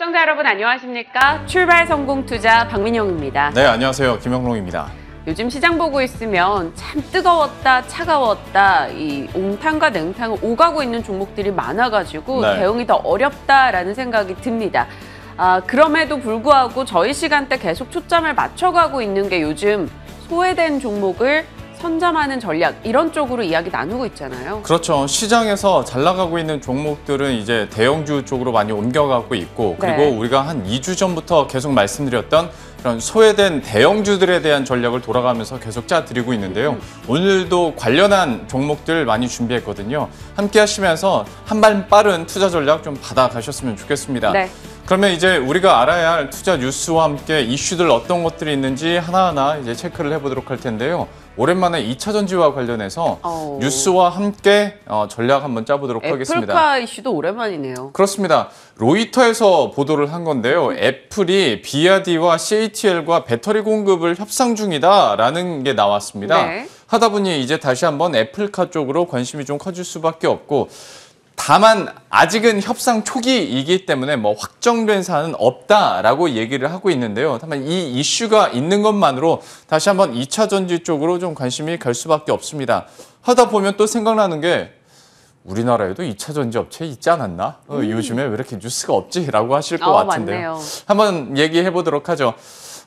시청자 여러분 안녕하십니까? 출발 성공 투자 박민영입니다. 네, 안녕하세요. 김영롱입니다. 요즘 시장 보고 있으면 참 뜨거웠다 차가웠다 이 옹탕과 냉탕을 오가고 있는 종목들이 많아가지고 네. 대응이 더 어렵다라는 생각이 듭니다. 아, 그럼에도 불구하고 저희 시간대 계속 초점을 맞춰가고 있는 게 요즘 소외된 종목을 선점하는 전략 이런 쪽으로 이야기 나누고 있잖아요. 그렇죠. 시장에서 잘 나가고 있는 종목들은 이제 대형주 쪽으로 많이 옮겨가고 있고 네. 그리고 네. 우리가 한 2주 전부터 계속 말씀드렸던 그런 소외된 대형주들에 대한 전략을 돌아가면서 계속 짜드리고 있는데요. 음. 오늘도 관련한 종목들 많이 준비했거든요. 함께 하시면서 한 발 빠른 투자 전략 좀 받아가셨으면 좋겠습니다. 네. 그러면 이제 우리가 알아야 할 투자 뉴스와 함께 이슈들 어떤 것들이 있는지 하나하나 이제 체크를 해보도록 할 텐데요. 오랜만에 2차 전지와 관련해서 오. 뉴스와 함께 어, 전략 한번 짜보도록 애플카 하겠습니다. 애플카 이슈도 오랜만이네요. 그렇습니다. 로이터에서 보도를 한 건데요. 애플이 BRD와 CATL과 배터리 공급을 협상 중이다라는 게 나왔습니다. 네. 하다 보니 이제 다시 한번 애플카 쪽으로 관심이 좀 커질 수밖에 없고 다만 아직은 협상 초기이기 때문에 뭐 확정된 사안은 없다라고 얘기를 하고 있는데요. 다만 이 이슈가 있는 것만으로 다시 한번 2차 전지 쪽으로 좀 관심이 갈 수밖에 없습니다. 하다 보면 또 생각나는 게 우리나라에도 2차 전지 업체 있지 않았나? 어, 음. 요즘에 왜 이렇게 뉴스가 없지?라고 하실 것 어, 같은데요. 맞네요. 한번 얘기해 보도록 하죠.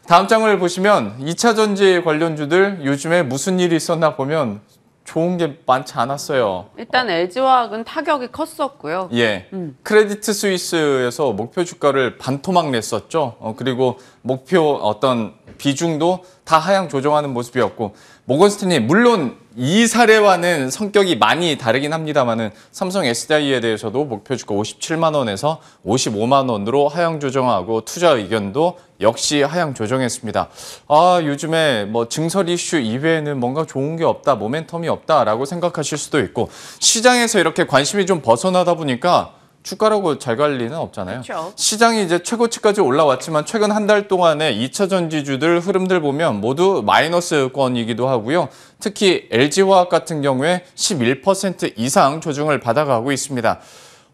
다음 장을 보시면 2차 전지 관련주들 요즘에 무슨 일이 있었나 보면 좋은 게 많지 않았어요. 일단 어. LG화학은 타격이 컸었고요. 예. 음. 크레디트 스위스에서 목표 주가를 반토막 냈었죠. 어, 그리고 목표 어떤 비중도 다 하향 조정하는 모습이었고 모건스탠리 물론 이 사례와는 성격이 많이 다르긴 합니다만은 삼성 SDI에 대해서도 목표 주가 57만 원에서 55만 원으로 하향 조정하고 투자 의견도 역시 하향 조정했습니다. 아 요즘에 뭐 증설 이슈 이외에는 뭔가 좋은 게 없다, 모멘텀이 없다라고 생각하실 수도 있고 시장에서 이렇게 관심이 좀 벗어나다 보니까 주가라고 잘 갈 리는 없잖아요. 그렇죠. 시장이 이제 최고치까지 올라왔지만 최근 한 달 동안의 2차 전지주들 흐름들 보면 모두 마이너스권이기도 하고요. 특히 LG화학 같은 경우에 11% 이상 조정을 받아가고 있습니다.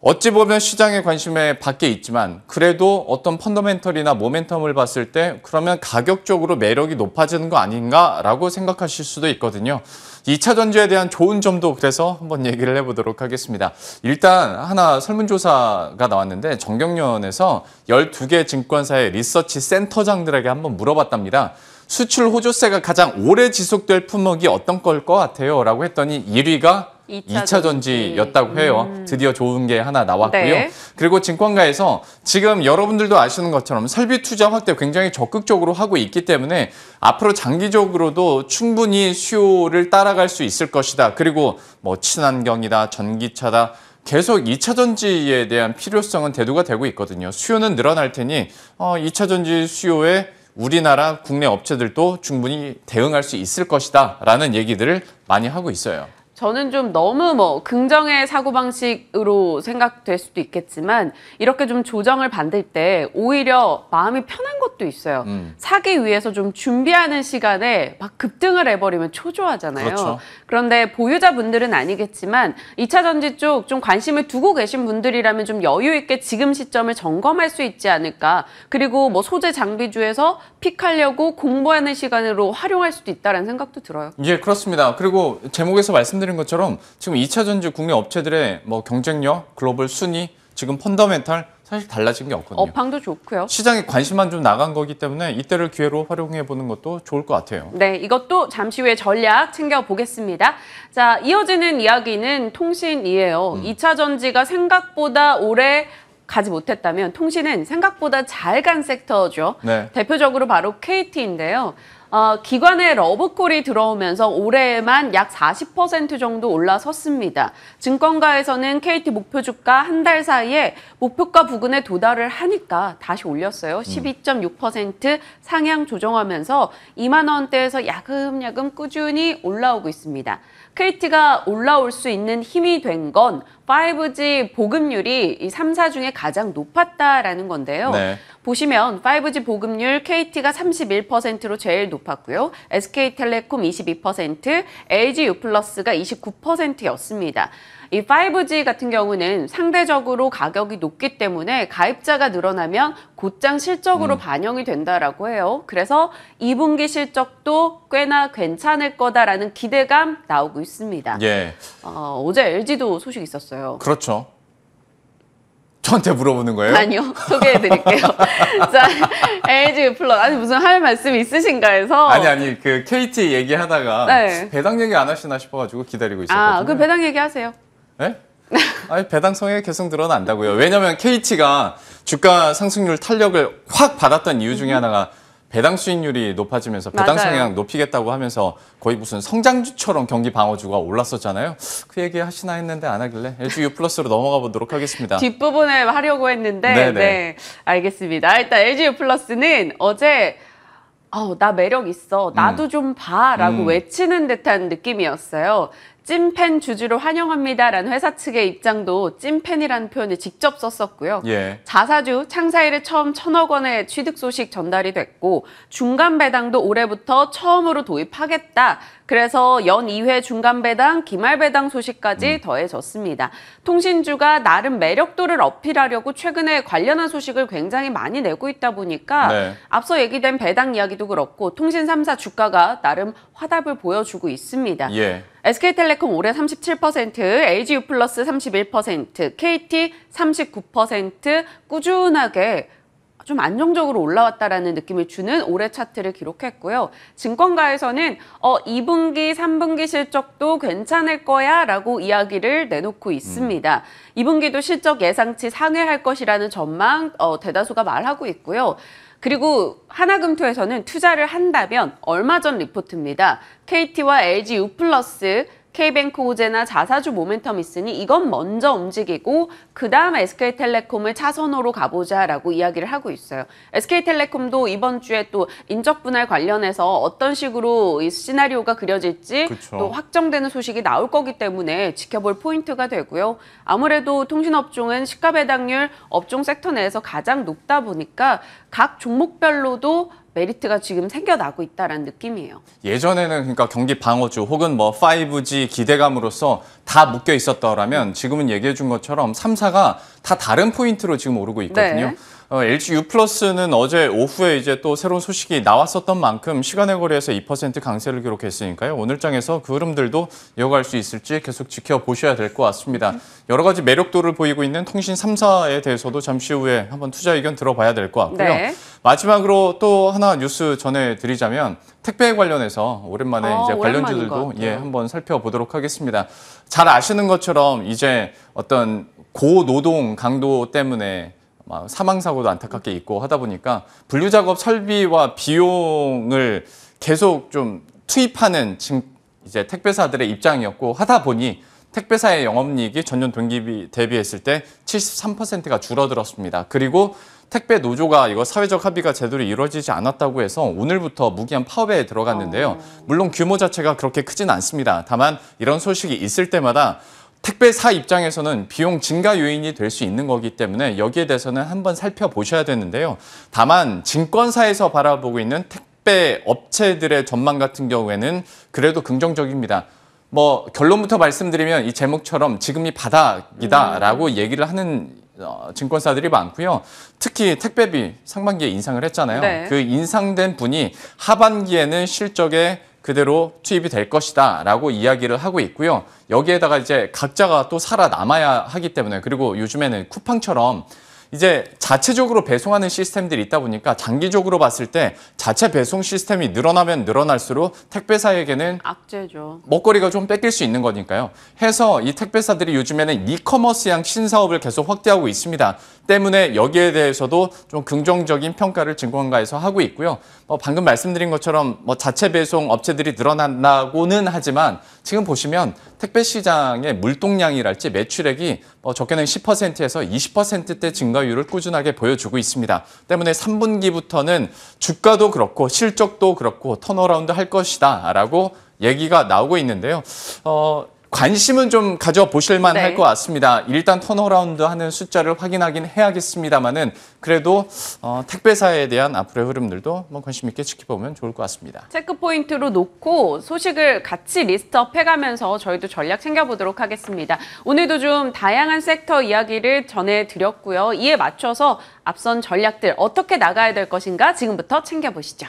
어찌 보면 시장의 관심에 밖에 있지만 그래도 어떤 펀더멘털이나 모멘텀을 봤을 때 그러면 가격적으로 매력이 높아지는 거 아닌가라고 생각하실 수도 있거든요. 2차 전지에 대한 좋은 점도 그래서 한번 얘기를 해보도록 하겠습니다. 일단 하나 설문조사가 나왔는데 정경련에서 12개 증권사의 리서치 센터장들에게 한번 물어봤답니다. 수출 호조세가 가장 오래 지속될 품목이 어떤 걸 것 같아요? 라고 했더니 1위가 2차, 전지. 였다고 해요. 음. 드디어 좋은 게 하나 나왔고요. 네. 그리고 증권가에서 지금 여러분들도 아시는 것처럼 설비 투자 확대 굉장히 적극적으로 하고 있기 때문에 앞으로 장기적으로도 충분히 수요를 따라갈 수 있을 것이다. 그리고 뭐 친환경이다, 전기차다. 계속 2차 전지에 대한 필요성은 대두가 되고 있거든요. 수요는 늘어날 테니 어, 2차 전지 수요에 우리나라 국내 업체들도 충분히 대응할 수 있을 것이다 라는 얘기들을 많이 하고 있어요. 저는 좀 너무 뭐 긍정의 사고방식으로 생각될 수도 있겠지만 이렇게 좀 조정을 받을 때 오히려 마음이 편한 것도 있어요. 음. 사기 위해서 좀 준비하는 시간에 막 급등을 해버리면 초조하잖아요. 그렇죠. 그런데 보유자분들은 아니겠지만 2차 전지 쪽 좀 관심을 두고 계신 분들이라면 좀 여유 있게 지금 시점을 점검할 수 있지 않을까. 그리고 뭐 소재 장비주에서 픽하려고 공부하는 시간으로 활용할 수도 있다는 생각도 들어요. 예, 그렇습니다. 그리고 제목에서 말씀드린 말씀드린 것처럼 지금 2차 전지 국내 업체들의 뭐 경쟁력, 글로벌 순위, 지금 펀더멘탈 사실 달라진 게 없거든요. 업황도 좋고요. 시장에 관심만 좀 나간 거기 때문에 이때를 기회로 활용해 보는 것도 좋을 것 같아요. 네, 이것도 잠시 후에 전략 챙겨 보겠습니다. 자, 이어지는 이야기는 통신이에요. 음. 2차 전지가 생각보다 올해 가지 못했다면 통신은 생각보다 잘 간 섹터죠. 네. 대표적으로 바로 KT인데요. 어, 기관의 러브콜이 들어오면서 올해에만 약 40% 정도 올라섰습니다. 증권가에서는 KT 목표 주가 한 달 사이에 목표가 부근에 도달을 하니까 다시 올렸어요. 12.6% 음. 상향 조정하면서 2만 원대에서 야금야금 꾸준히 올라오고 있습니다. KT가 올라올 수 있는 힘이 된 건 5G 보급률이 이 3사 중에 가장 높았다라는 건데요. 네. 보시면 5G 보급률 KT가 31%로 제일 높았고요. SK텔레콤 22%, LG U+가 29%였습니다. 이 5G 같은 경우는 상대적으로 가격이 높기 때문에 가입자가 늘어나면 곧장 실적으로 음. 반영이 된다라고 해요. 그래서 2분기 실적도 꽤나 괜찮을 거다라는 기대감 나오고 있습니다. 예. 어, 어제 LG도 소식 있었어요. 그렇죠. 저한테 물어보는 거예요? 아니요. 소개해 드릴게요. 자, LG 플러 아니 무슨 할 말씀 있으신가 해서 아니 아니 그 KT 얘기하다가 네. 배당 얘기 안 하시나 싶어 가지고 기다리고 있었거요 아, 그 배당 얘기 하세요. 예? 아니, 배당 성에 계속 늘어난다고요. 왜냐면 KT가 주가 상승률 탄력을 확 받았던 이유 중에 하나가 배당 수익률이 높아지면서 배당 맞아요. 성향 높이겠다고 하면서 거의 무슨 성장주처럼 경기 방어주가 올랐었잖아요. 그 얘기 하시나 했는데 안 하길래 LG U 플러스로 넘어가 보도록 하겠습니다. 뒷부분에 하려고 했는데 네네. 네 알겠습니다. 아, 일단 LG U 플러스는 어제 아우 나 매력 있어 나도 음. 좀 봐라고 음. 외치는 듯한 느낌이었어요. 찐팬 주주로 환영합니다라는 회사 측의 입장도 찐팬이라는 표현을 직접 썼었고요. 예. 자사주 창사일에 처음 천억 원의 취득 소식 전달이 됐고 중간 배당도 올해부터 처음으로 도입하겠다. 그래서 연 2회 중간 배당, 기말 배당 소식까지 음. 더해졌습니다. 통신주가 나름 매력도를 어필하려고 최근에 관련한 소식을 굉장히 많이 내고 있다 보니까 네. 앞서 얘기된 배당 이야기도 그렇고 통신 3사 주가가 나름 화답을 보여주고 있습니다. 예. SK텔레콤 올해 37%, a g u 플러스 31%, KT 39% 꾸준하게 좀 안정적으로 올라왔다라는 느낌을 주는 올해 차트를 기록했고요. 증권가에서는 어 2분기, 3분기 실적도 괜찮을 거야라고 이야기를 내놓고 음. 있습니다. 음. 2분기도 실적 예상치 상회할 것이라는 전망 어, 대다수가 말하고 있고요. 그리고 하나금투에서는 투자를 한다면 얼마 전 리포트입니다. KT와 LG U 플러스 K뱅크 호재나 자사주 모멘텀 있으니 이건 먼저 움직이고 그 다음 에 SK텔레콤을 차선호로 가보자 라고 이야기를 하고 있어요. SK텔레콤도 이번 주에 또 인적 분할 관련해서 어떤 식으로 이 시나리오가 그려질지 그쵸. 또 확정되는 소식이 나올 거기 때문에 지켜볼 포인트가 되고요. 아무래도 통신업종은 시가배당률 업종 섹터 내에서 가장 높다 보니까 각 종목별로도 메리트가 지금 생겨나고 있다는 느낌이에요. 예전에는 그러니까 경기 방어주 혹은 뭐 5G 기대감으로서 다 묶여 있었더라면 지금은 얘기해 준 것처럼 3사가 다 다른 포인트로 지금 오르고 있거든요. 네. 어, LG U 플러스는 어제 오후에 이제 또 새로운 소식이 나왔었던 만큼 시간의 거래에서 2% 강세를 기록했으니까요. 오늘 장에서 그 흐름들도 이어갈 수 있을지 계속 지켜보셔야 될 것 같습니다. 여러 가지 매력도를 보이고 있는 통신 3사에 대해서도 잠시 후에 한번 투자 의견 들어봐야 될 것 같고요. 네. 마지막으로 또 하나 뉴스 전해드리자면 택배 관련해서 오랜만에 아, 이제 관련주들도 예 한번 살펴보도록 하겠습니다. 잘 아시는 것처럼 이제 어떤 고노동 강도 때문에 사망 사고도 안타깝게 있고 하다 보니까 분류 작업 설비와 비용을 계속 좀 투입하는 이제 택배사들의 입장이었고 하다 보니 택배사의 영업이익이 전년 동기 대비했을 때 73%가 줄어들었습니다. 그리고 택배 노조가 이거 사회적 합의가 제대로 이루어지지 않았다고 해서 오늘부터 무기한 파업에 들어갔는데요. 아. 물론 규모 자체가 그렇게 크진 않습니다. 다만 이런 소식이 있을 때마다 택배사 입장에서는 비용 증가 요인이 될 수 있는 거기 때문에 여기에 대해서는 한번 살펴보셔야 되는데요. 다만 증권사에서 바라보고 있는 택배 업체들의 전망 같은 경우에는 그래도 긍정적입니다. 뭐 결론부터 말씀드리면 이 제목처럼 지금이 바닥이다라고 음. 얘기를 하는 어, 증권사들이 많고요. 특히 택배비 상반기에 인상을 했잖아요. 네. 그 인상된 분이 하반기에는 실적에 그대로 투입이 될 것이다 라고 이야기를 하고 있고요. 여기에다가 이제 각자가 또 살아남아야 하기 때문에 그리고 요즘에는 쿠팡처럼 이제 자체적으로 배송하는 시스템들이 있다 보니까 장기적으로 봤을 때 자체 배송 시스템이 늘어나면 늘어날수록 택배사에게는 악재죠. 먹거리가 좀 뺏길 수 있는 거니까요. 해서 이 택배사들이 요즘에는 이커머스양 신사업을 계속 확대하고 있습니다. 때문에 여기에 대해서도 좀 긍정적인 평가를 증권가에서 하고 있고요. 뭐 방금 말씀드린 것처럼 뭐 자체 배송 업체들이 늘어난다고는 하지만 지금 보시면 택배 시장의 물동량이랄지 매출액이 뭐 적게는 10%에서 20%대 증가율을 꾸준하게 보여주고 있습니다. 때문에 3분기부터는 주가도 그렇고 실적도 그렇고 턴어라운드 할 것이다라고 얘기가 나오고 있는데요. 어, 관심은 좀 가져보실만 네. 할것 같습니다. 일단 턴어라운드 하는 숫자를 확인하긴 해야겠습니다만은 그래도 어, 택배사에 대한 앞으로의 흐름들도 뭐 관심 있게 지켜보면 좋을 것 같습니다. 체크 포인트로 놓고 소식을 같이 리스트업 해가면서 저희도 전략 챙겨보도록 하겠습니다. 오늘도 좀 다양한 섹터 이야기를 전해드렸고요. 이에 맞춰서 앞선 전략들 어떻게 나가야 될 것인가 지금부터 챙겨보시죠.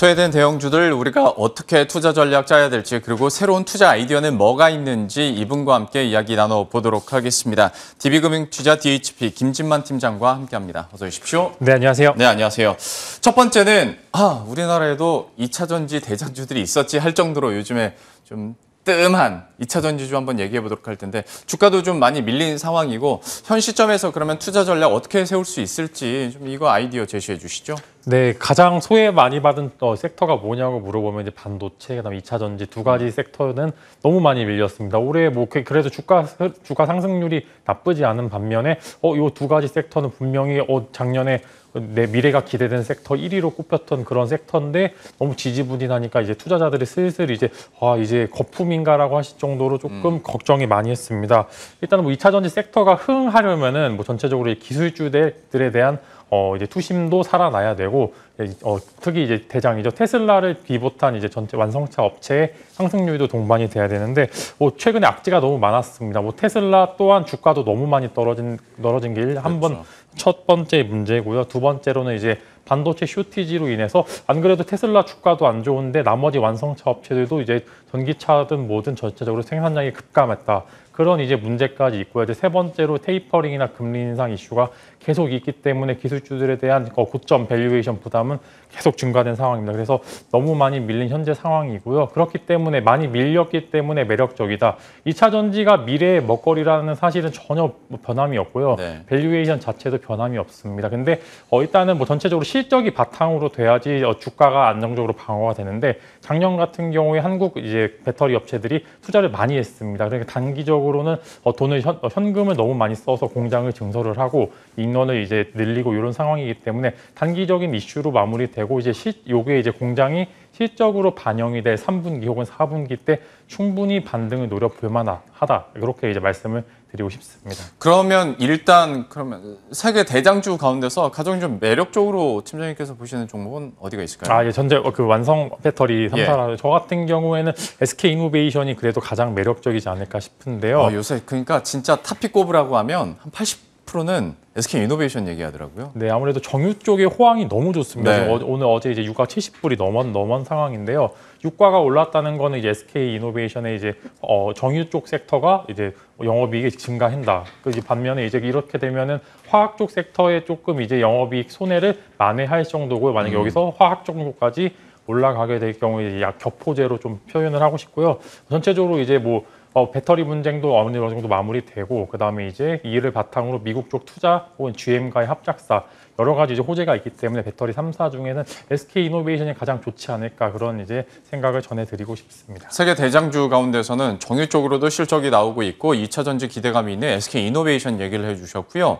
소외된 대형주들 우리가 어떻게 투자 전략 짜야 될지 그리고 새로운 투자 아이디어는 뭐가 있는지 이분과 함께 이야기 나눠보도록 하겠습니다. DB금융 투자 DHP 김진만 팀장과 함께합니다. 어서 오십시오. 네, 안녕하세요. 네, 안녕하세요. 첫 번째는 아, 우리나라에도 2차 전지 대장주들이 있었지 할 정도로 요즘에 좀 뜸한 2차 전지주 한번 얘기해 보도록 할 텐데 주가도 좀 많이 밀린 상황이고 현 시점에서 그러면 투자 전략 어떻게 세울 수 있을지 좀 이거 아이디어 제시해 주시죠. 네, 가장 소외 많이 받은 어, 섹터가 뭐냐고 물어보면 이제 반도체, 그다음 이차 전지 두 가지 섹터는 너무 많이 밀렸습니다. 올해 뭐 그- 래도 주가 주가 상승률이 나쁘지 않은 반면에 어요 두 가지 섹터는 분명히 어 작년에 내 미래가 기대된 섹터 1위로 꼽혔던 그런 섹터인데 너무 지지부진하니까 이제 투자자들이 슬슬 이제 아 이제 거품인가라고 하실 정도로 조금 음. 걱정이 많이 했습니다. 일단뭐 2차 전지 섹터가 흥하려면은 뭐 전체적으로 기술주들에 대한 어 이제 투심도 살아나야 되고 어 특히 이제 대장이죠 테슬라를 비롯한 이제 전체 완성차 업체의 상승률도 동반이 돼야 되는데 뭐 최근에 악재가 너무 많았습니다. 뭐 테슬라 또한 주가도 너무 많이 떨어진 떨어진 게 한번 그렇죠. 첫 번째 문제고요. 두 번째로는 이제 반도체 쇼티지로 인해서 안 그래도 테슬라 주가도 안 좋은데 나머지 완성차 업체들도 이제 전기차든 뭐든 전체적으로 생산량이 급감했다. 그런 이제 문제까지 있고요. 이제 세 번째로 테이퍼링이나 금리 인상 이슈가 계속 있기 때문에 기술주들에 대한 고점 밸류에이션 부담은 계속 증가된 상황입니다. 그래서 너무 많이 밀린 현재 상황이고요. 그렇기 때문에 많이 밀렸기 때문에 매력적이다. 2차 전지가 미래의 먹거리라는 사실은 전혀 뭐 변함이 없고요. 네. 밸류에이션 자체도 변함이 없습니다. 근데 어, 일단은 뭐 전체적으로 실적이 바탕으로 돼야지 어, 주가가 안정적으로 방어가 되는데 작년 같은 경우에 한국 이제 배터리 업체들이 투자를 많이 했습니다. 그러니까 단기적으로는 어, 돈을 현, 어, 현금을 너무 많이 써서 공장을 증설을 하고 인원을 이제 늘리고 이런 상황이기 때문에 단기적인 이슈로 마무리되고 이제 시 요게 이제 공장이 실적으로 반영이 될 3분기 혹은 4분기 때 충분히 반등을 노려볼 만하다 이렇게 이제 말씀을 드리고 싶습니다. 그러면 일단 그러면 세계 대장주 가운데서 가장 좀 매력적으로 팀장님께서 보시는 종목은 어디가 있을까요? 아, 예, 전제 어, 그 완성 배터리 예. 삼사라 예. 저 같은 경우에는 SK 이노베이션이 그래도 가장 매력적이지 않을까 싶은데요. 어, 요새 그러니까 진짜 탑픽 꼽으라고 하면 한 80. 프로는 SK 이노베이션 얘기하더라고요. 네, 아무래도 정유 쪽의 호황이 너무 좋습니다. 네. 어, 오늘 어제 이제 유가 70불이 넘은 넘은 상황인데요. 유가가 올랐다는 거는 이제 SK 이노베이션의 이제 어, 정유 쪽 섹터가 이제 영업이익이 증가한다. 그 반면에 이제 이렇게 되면은 화학 쪽 섹터에 조금 이제 영업이익 손해를 만회할 정도고 만약 에 음. 여기서 화학 정도까지 올라가게 될 경우에 약 격포제로 좀 표현을 하고 싶고요. 전체적으로 이제 뭐 어, 배터리 분쟁도 어느 정도 마무리되고 그다음에 이제 이를 바탕으로 미국 쪽 투자 혹은 GM과의 합작사 여러 가지 이제 호재가 있기 때문에 배터리 3사 중에는 SK 이노베이션이 가장 좋지 않을까 그런 이제 생각을 전해드리고 싶습니다. 세계 대장주 가운데서는 정유 쪽으로도 실적이 나오고 있고 2차 전지 기대감이 있는 SK 이노베이션 얘기를 해주셨고요.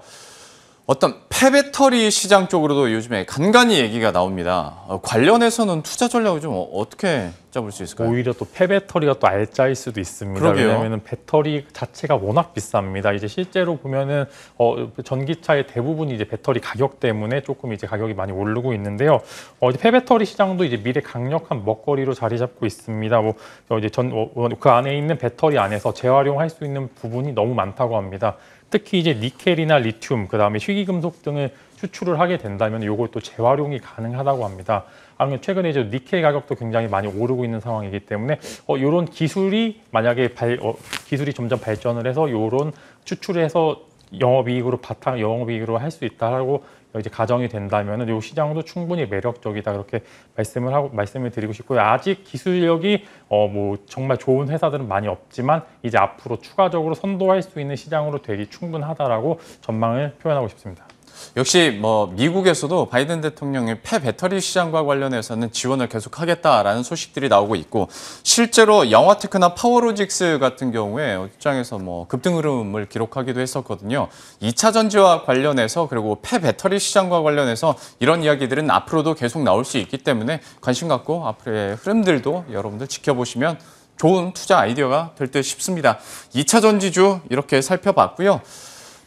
어떤 폐배터리 시장 쪽으로도 요즘에 간간히 얘기가 나옵니다. 어, 관련해서는 투자 전략을 좀 어, 어떻게 잡을 수 있을까요? 오히려 또 폐배터리가 또 알짜일 수도 있습니다. 그러게요. 왜냐하면 배터리 자체가 워낙 비쌉니다. 이제 실제로 보면은 어, 전기차의 대부분 이제 배터리 가격 때문에 조금 이제 가격이 많이 오르고 있는데요. 어, 이제 폐배터리 시장도 이제 미래 강력한 먹거리로 자리 잡고 있습니다. 뭐 어, 이제 전그 안에 있는 배터리 안에서 재활용할 수 있는 부분이 너무 많다고 합니다. 특히 이제 니켈이나 리튬, 그다음에 희귀금속 등을 추출을 하게 된다면 이것도 재활용이 가능하다고 합니다. 아니면 최근에 이제 니켈 가격도 굉장히 많이 오르고 있는 상황이기 때문에 어, 이런 기술이 만약에 발, 어, 기술이 점점 발전을 해서 이런 추출해서 영업이익으로 바탕 영업이익으로 할 수 있다라고 이제 가정이 된다면이 시장도 충분히 매력적이다 그렇게 말씀을 하고 말씀을 드리고 싶고요. 아직 기술력이 어 뭐 정말 좋은 회사들은 많이 없지만 이제 앞으로 추가적으로 선도할 수 있는 시장으로 되기 충분하다라고 전망을 표현하고 싶습니다. 역시 뭐 미국에서도 바이든 대통령이 폐 배터리 시장과 관련해서는 지원을 계속하겠다라는 소식들이 나오고 있고 실제로 영화테크나 파워로직스 같은 경우에 업장에서 뭐 급등 흐름을 기록하기도 했었거든요. 2차 전지와 관련해서 그리고 폐 배터리 시장과 관련해서 이런 이야기들은 앞으로도 계속 나올 수 있기 때문에 관심 갖고 앞으로의 흐름들도 여러분들 지켜보시면 좋은 투자 아이디어가 될 듯 싶습니다. 2차 전지주 이렇게 살펴봤고요.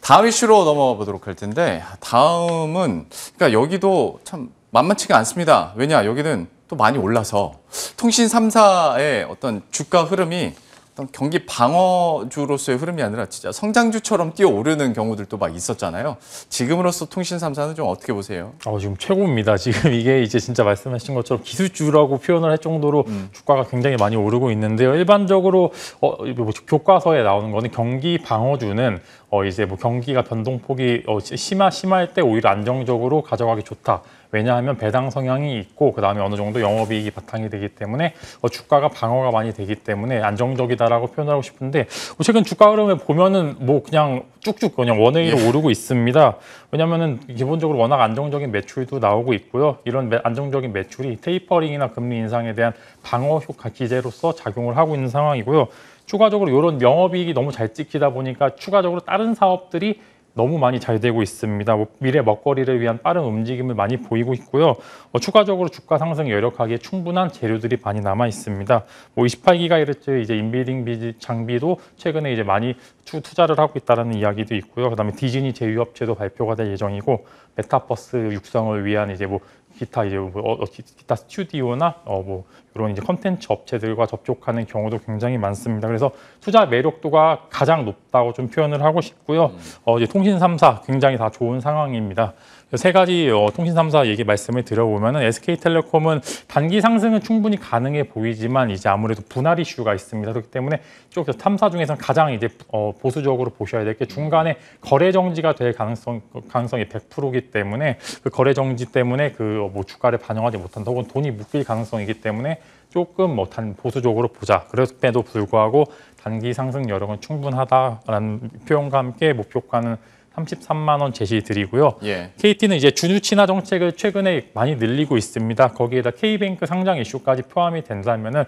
다음이슈로 넘어가 보도록 할 텐데 다음은 그러니까 여기도 참 만만치가 않습니다. 왜냐 여기는 또 많이 올라서 통신 3사의 어떤 주가 흐름이 어떤 경기 방어주로서의 흐름이 아니라 진짜 성장주처럼 뛰어오르는 경우들도 막 있었잖아요. 지금으로서 통신 3사는 좀 어떻게 보세요? 어, 지금 최고입니다. 지금 이게 이제 진짜 말씀하신 것처럼 기술주라고 표현을 할 정도로 음. 주가가 굉장히 많이 오르고 있는데요. 일반적으로 어, 뭐 교과서에 나오는 거는 경기 방어주는 어 이제 뭐 경기가 변동폭이 어 심하 심할 때 오히려 안정적으로 가져가기 좋다. 왜냐하면 배당 성향이 있고 그 다음에 어느 정도 영업이익이 바탕이 되기 때문에 어, 주가가 방어가 많이 되기 때문에 안정적이다라고 표현하고 싶은데 어, 최근 주가 흐름을 보면은 뭐 그냥 쭉쭉 그냥 원웨이로 예. 오르고 있습니다. 왜냐하면은 기본적으로 워낙 안정적인 매출도 나오고 있고요. 이런 매, 안정적인 매출이 테이퍼링이나 금리 인상에 대한 방어 효과 기제로서 작용을 하고 있는 상황이고요. 추가적으로 이런 영업이익이 너무 잘 찍히다 보니까 추가적으로 다른 사업들이 너무 많이 잘 되고 있습니다. 뭐 미래 먹거리를 위한 빠른 움직임을 많이 보이고 있고요. 어, 추가적으로 주가 상승 여력하기에 충분한 재료들이 많이 남아 있습니다. 뭐 28기가헤르츠 이제 인빌딩 장비도 최근에 이제 많이 투, 투자를 하고 있다는 이야기도 있고요. 그다음에 디즈니 제휴업체도 발표가 될 예정이고 메타버스 육성을 위한 이제 뭐 기타 이제 뭐 어, 어 기타 스튜디오나 어뭐 이런 이제 컨텐츠 업체들과 접촉하는 경우도 굉장히 많습니다. 그래서 투자 매력도가 가장 높다고 좀 표현을 하고 싶고요. 음. 어 이제 통신 3사 굉장히 다 좋은 상황입니다. 세 가지 어, 통신 3사 얘기 말씀을 드려보면 SK텔레콤은 단기 상승은 충분히 가능해 보이지만 이제 아무래도 분할 이슈가 있습니다. 그렇기 때문에 쭉 3사 중에서 가장 이제 어, 보수적으로 보셔야 될 게 중간에 거래 정지가 될 가능성 가능성이 100%이기 때문에 그 거래 정지 때문에 그뭐 어, 주가를 반영하지 못한 혹은 돈이 묶일 가능성이기 때문에 조금 뭐단 보수적으로 보자. 그럼에도 불구하고 단기 상승 여력은 충분하다라는 표현과 함께 목표가는 3 3만원 제시드리고요. 예. KT는 이제 주주 친화 정책을 최근에 많이 늘리고 있습니다. 거기에다 K뱅크 상장 이슈까지 포함이 된다면어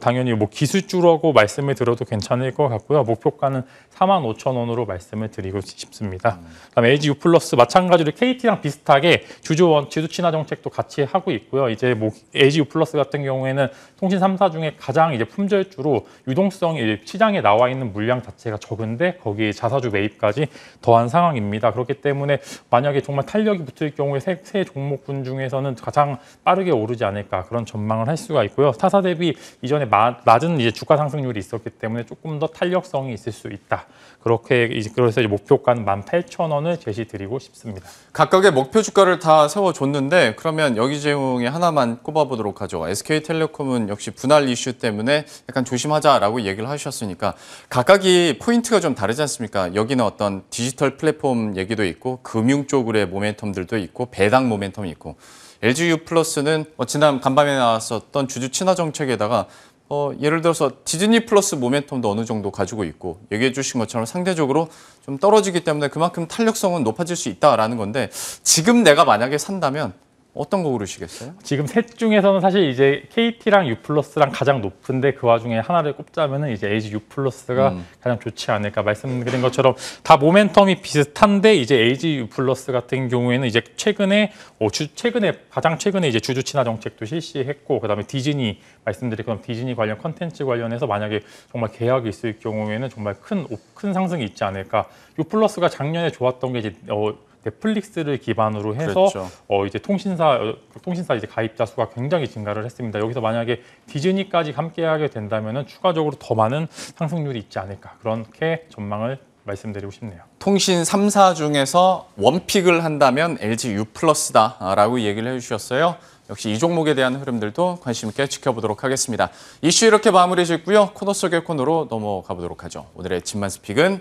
당연히 뭐 기술주라고 말씀을 들어도 괜찮을 것 같고요. 목표가는 4만5천 원으로 말씀을 드리고 싶습니다. 음. 그다음에 LG U+ 마찬가지로 KT랑 비슷하게 주주원 주주 친화 정책도 같이 하고 있고요. 이제 뭐 LG U+ 같은 경우에는 통신 3사 중에 가장 이제 품절주로 유동성이 시장에 나와 있는 물량 자체가 적은데 거기에 자사주 매입까지 더한 난 상황입니다. 그렇기 때문에 만약에 정말 탄력이 붙을 경우에 세, 세 종목군 중에서는 가장 빠르게 오르지 않을까 그런 전망을 할 수가 있고요. 타사 대비 이전에 마, 낮은 이제 주가 상승률이 있었기 때문에 조금 더 탄력성이 있을 수 있다. 그렇게 이제 그래서 이제 목표가는 18,000원을 제시드리고 싶습니다. 각각의 목표 주가를 다 세워줬는데 그러면 여기제공의 하나만 꼽아보도록 하죠. SK텔레콤은 역시 분할 이슈 때문에 약간 조심하자라고 얘기를 하셨으니까 각각이 포인트가 좀 다르지 않습니까? 여기는 어떤 디지털 플랫폼 얘기도 있고 금융 쪽으로의 모멘텀들도 있고 배당 모멘텀이 있고 LGU 플러스는 어, 지난 간밤에 나왔었던 주주 친화 정책에다가 어, 예를 들어서 디즈니 플러스 모멘텀도 어느 정도 가지고 있고 얘기해 주신 것처럼 상대적으로 좀 떨어지기 때문에 그만큼 탄력성은 높아질 수 있다라는 건데 지금 내가 만약에 산다면 어떤 거 고르시겠어요? 지금 셋 중에서는 사실 이제 KT랑 U 플러스랑 가장 높은데 그 와중에 하나를 꼽자면 이제 LG U 플러스가 음. 가장 좋지 않을까 말씀드린 것처럼 다 모멘텀이 비슷한데 이제 LG U 플러스 같은 경우에는 이제 최근에 어, 주, 최근에 가장 최근에 이제 주주 친화 정책도 실시했고 그다음에 디즈니 말씀드린 것럼 디즈니 관련 컨텐츠 관련해서 만약에 정말 계약이 있을 경우에는 정말 큰 큰 상승이 있지 않을까. U 플러스가 작년에 좋았던 게 이제 어, 넷플릭스를 기반으로 해서 어 이제 통신사 통신사 이제 가입자 수가 굉장히 증가를 했습니다. 여기서 만약에 디즈니까지 함께하게 된다면 추가적으로 더 많은 상승률이 있지 않을까 그렇게 전망을 말씀드리고 싶네요. 통신 3사 중에서 원픽을 한다면 LG U+다라고 아, 얘기를 해주셨어요. 역시 이 종목에 대한 흐름들도 관심 있게 지켜보도록 하겠습니다. 이슈 이렇게 마무리 짓고요. 코너 속의 코너로 넘어가 보도록 하죠. 오늘의 집만 스픽은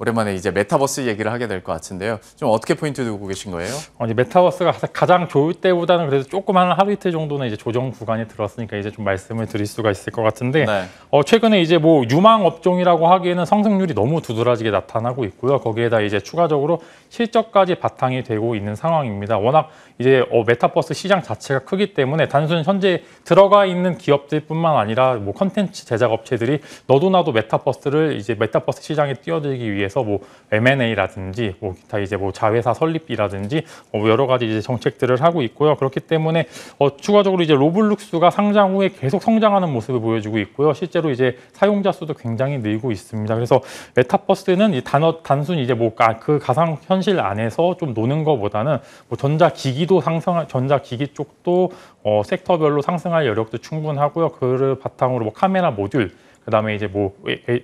오랜만에 이제 메타버스 얘기를 하게 될 것 같은데요. 좀 어떻게 포인트 두고 계신 거예요? 어, 이제 메타버스가 가장 좋을 때보다는 그래도 조금 한 하루 이틀 정도는 이제 조정 구간이 들었으니까 이제 좀 말씀을 드릴 수가 있을 것 같은데 네. 어, 최근에 이제 뭐 유망 업종이라고 하기에는 성장률이 너무 두드러지게 나타나고 있고요. 거기에다 이제 추가적으로 실적까지 바탕이 되고 있는 상황입니다. 워낙 이제 어, 메타버스 시장 자체가 크기 때문에 단순 현재 들어가 있는 기업들뿐만 아니라 뭐 컨텐츠 제작 업체들이 너도나도 메타버스를 이제 메타버스 시장에 뛰어들기 위해 대해서 뭐 M&A라든지 뭐 기타 이제 뭐 자회사 설립이라든지 뭐 여러 가지 이제 정책들을 하고 있고요. 그렇기 때문에 어, 추가적으로 이제 로블룩스가 상장 후에 계속 성장하는 모습을 보여주고 있고요. 실제로 이제 사용자 수도 굉장히 늘고 있습니다. 그래서 메타버스는 이 단어 단순히 이제 뭐그 가상 현실 안에서 좀 노는 것보다는뭐 전자 기기도 상승 전자 기기 쪽도 어, 섹터별로 상승할 여력도 충분하고요. 그를 바탕으로 뭐 카메라 모듈 그다음에 이제 뭐,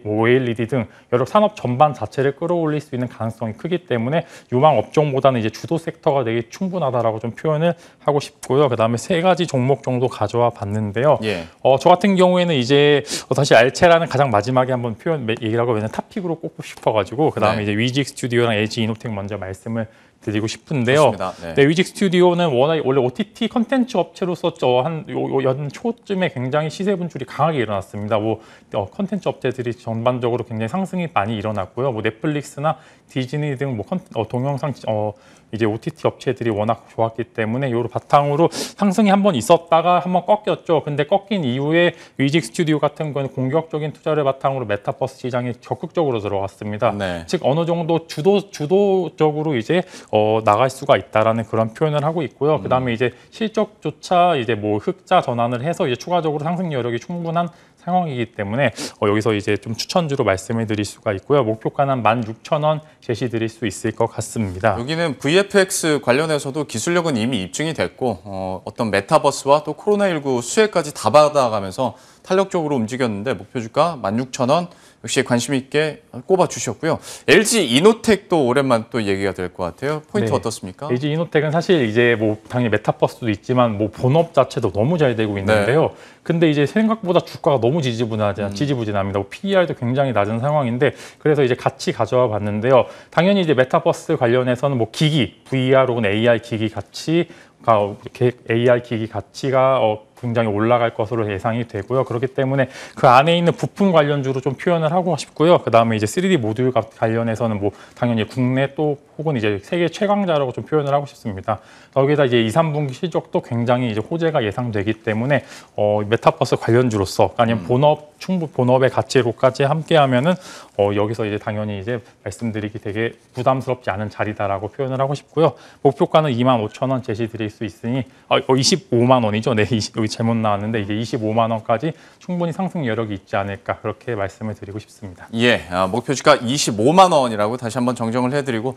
뭐 OLED 등 여러 산업 전반 자체를 끌어올릴 수 있는 가능성이 크기 때문에 유망 업종보다는 이제 주도 섹터가 되게 충분하다라고 좀 표현을 하고 싶고요. 그다음에 세 가지 종목 정도 가져와 봤는데요. 예. 어, 저 같은 경우에는 이제 사실 어, 알체라는 가장 마지막에 한번 표현 얘기를 하고 왜냐면 탑픽으로 꼽고 싶어가지고 그다음에 네. 이제 위직 스튜디오랑 LG 이노텍 먼저 말씀을 드리고 싶은데요. 네. 네. 위직 스튜디오는 워낙 원래 OTT 컨텐츠 업체로서 저한연 초쯤에 굉장히 시세 분출이 강하게 일어났습니다. 뭐 어, 컨텐츠 업체들이 전반적으로 굉장히 상승이 많이 일어났고요. 뭐 넷플릭스나 디즈니 등뭐 어, 동영상 어, 이제 OTT 업체들이 워낙 좋았기 때문에 요를 바탕으로 상승이 한번 있었다가 한번 꺾였죠. 근데 꺾인 이후에 위직 스튜디오 같은 건 공격적인 투자를 바탕으로 메타버스 시장에 적극적으로 들어갔습니다. 네. 즉 어느 정도 주도 주도적으로 이제 어, 나갈 수가 있다라는 그런 표현을 하고 있고요. 그다음에 음. 이제 실적조차 이제 뭐 흑자 전환을 해서 이제 추가적으로 상승 여력이 충분한 상황이기 때문에 어, 여기서 이제 좀 추천주로 말씀을 드릴 수가 있고요. 목표가는 16,000원 제시 드릴 수 있을 것 같습니다. 여기는 VFX 관련해서도 기술력은 이미 입증이 됐고 어, 어떤 메타버스와 또 코로나19 수혜까지 다 받아가면서 탄력적으로 움직였는데 목표 주가 16,000원 역시 관심 있게 꼽아 주셨고요. LG 이노텍도 오랜만 또 얘기가 될 것 같아요. 포인트 네. 어떻습니까? LG 이노텍은 사실 이제 뭐 당연히 메타버스도 있지만 뭐 본업 자체도 너무 잘 되고 있는데요. 네. 근데 이제 생각보다 주가가 너무 지지부진하지 음. 지지부진합니다. 뭐 PER도 굉장히 낮은 상황인데 그래서 이제 같이 가져와 봤는데요. 당연히 이제 메타버스 관련해서는 뭐 기기 VR 혹은 a i 기기 같이 가 그러니까 AI 기기 가치가 어, 굉장히 올라갈 것으로 예상이 되고요. 그렇기 때문에 그 안에 있는 부품 관련주로 좀 표현을 하고 싶고요. 그다음에 이제 3D 모듈 관련해서는 뭐 당연히 국내 또 혹은 이제 세계 최강자라고 좀 표현을 하고 싶습니다. 거기다 이제 2, 3분기 실적도 굉장히 이제 호재가 예상되기 때문에 어 메타버스 관련주로서 아니면 음. 본업 충분 본업의 가치로까지 함께하면은 어, 여기서 이제 당연히 이제 말씀드리기 되게 부담스럽지 않은 자리다라고 표현을 하고 싶고요. 목표가는 2만 5천 원 제시드릴 수 있으니 아, 어, 25만 원이죠. 네, 20, 여기 잘못 나왔는데 이제 25만 원까지 충분히 상승 여력이 있지 않을까 그렇게 말씀을 드리고 싶습니다. 예, 아, 목표주가 25만 원이라고 다시 한번 정정을 해드리고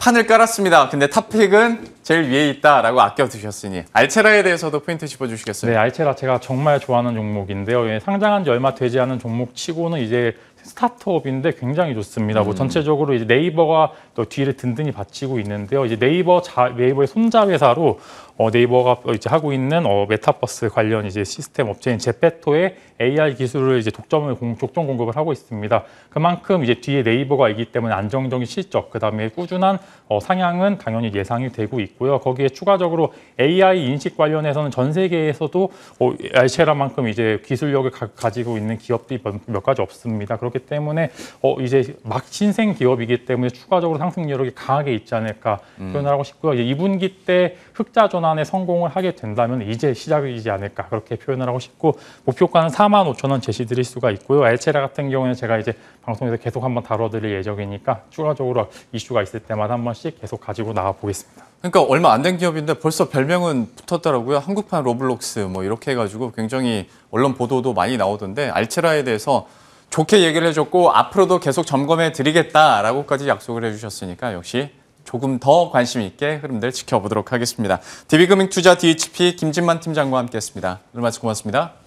판을 깔았습니다. 근데 탑픽은 제일 위에 있다라고 아껴두셨으니 알체라에 대해서도 포인트 짚어주시겠어요? 네, 알체라 제가 정말 좋아하는 종목인데요. 예, 상장한 지 얼마 되지 않은 종목 치고는 이제 스타트업인데 굉장히 좋습니다. 뭐 음. 뭐 전체적으로 이제 네이버가 또 뒤를 든든히 받치고 있는데요. 이제 네이버 자, 네이버의 손자 회사로 어, 네이버가 이제 하고 있는 어, 메타버스 관련 이제 시스템 업체인 제페토의 AR 기술을 이제 독점을 공, 독점 공급을 하고 있습니다. 그만큼 이제 뒤에 네이버가 있기 때문에 안정적인 실적, 그 다음에 꾸준한 어, 상향은 당연히 예상이 되고 있고요. 거기에 추가적으로 AI 인식 관련해서는 전 세계에서도 어, 알체라만큼 이제 기술력을 가, 가 지고 있는 기업들이 몇, 몇, 가지 없습니다. 그렇기 때문에 어, 이제 막 신생 기업이기 때문에 추가적으로 상승 여력이 강하게 있지 않을까 음. 표현하고 싶고요. 이제 2분기 때 흑자 전환 전에 성공을 하게 된다면 이제 시작이지 않을까 그렇게 표현을 하고 싶고 목표가는 4만 5천 원 제시드릴 수가 있고요. 엘체라 같은 경우는 에 제가 이제 방송에서 계속 한번 다뤄드릴 예정이니까 추가적으로 이슈가 있을 때마다 한 번씩 계속 가지고 나와 보겠습니다. 그러니까 얼마 안 된 기업인데 벌써 별명은 붙었더라고요. 한국판 로블록스 뭐 이렇게 해가지고 굉장히 언론 보도도 많이 나오던데 알체라에 대해서 좋게 얘기를 해줬고 앞으로도 계속 점검해 드리겠다라고까지 약속을 해주셨으니까 역시 조금 더 관심 있게 흐름들 지켜보도록 하겠습니다. DB금융투자 DHP 김진만 팀장과 함께했습니다. 오늘 말씀 고맙습니다.